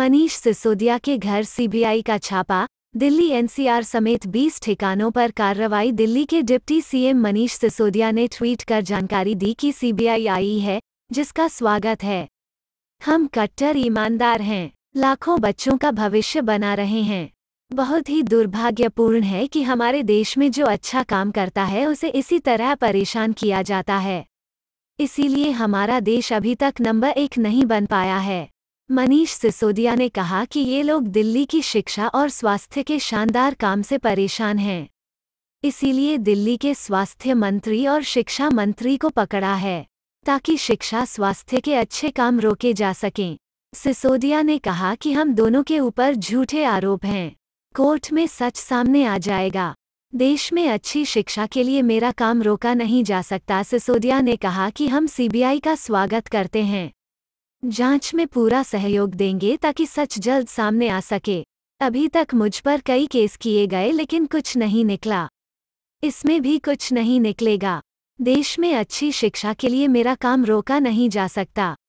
मनीष सिसोदिया के घर सीबीआई का छापा दिल्ली एनसीआर समेत 20 ठिकानों पर कार्रवाई दिल्ली के डिप्टी सीएम मनीष सिसोदिया ने ट्वीट कर जानकारी दी कि सीबीआई आई है जिसका स्वागत है हम कट्टर ईमानदार हैं लाखों बच्चों का भविष्य बना रहे हैं बहुत ही दुर्भाग्यपूर्ण है कि हमारे देश में जो अच्छा काम करता है उसे इसी तरह परेशान किया जाता है इसीलिए हमारा देश अभी तक नंबर एक नहीं बन पाया है मनीष सिसोदिया ने कहा कि ये लोग दिल्ली की शिक्षा और स्वास्थ्य के शानदार काम से परेशान हैं इसीलिए दिल्ली के स्वास्थ्य मंत्री और शिक्षा मंत्री को पकड़ा है ताकि शिक्षा स्वास्थ्य के अच्छे काम रोके जा सकें सिसोदिया ने कहा कि हम दोनों के ऊपर झूठे आरोप हैं कोर्ट में सच सामने आ जाएगा देश में अच्छी शिक्षा के लिए मेरा काम रोका नहीं जा सकता सिसोदिया ने कहा कि हम सीबीआई का स्वागत करते हैं जांच में पूरा सहयोग देंगे ताकि सच जल्द सामने आ सके अभी तक मुझ पर कई केस किए गए लेकिन कुछ नहीं निकला इसमें भी कुछ नहीं निकलेगा देश में अच्छी शिक्षा के लिए मेरा काम रोका नहीं जा सकता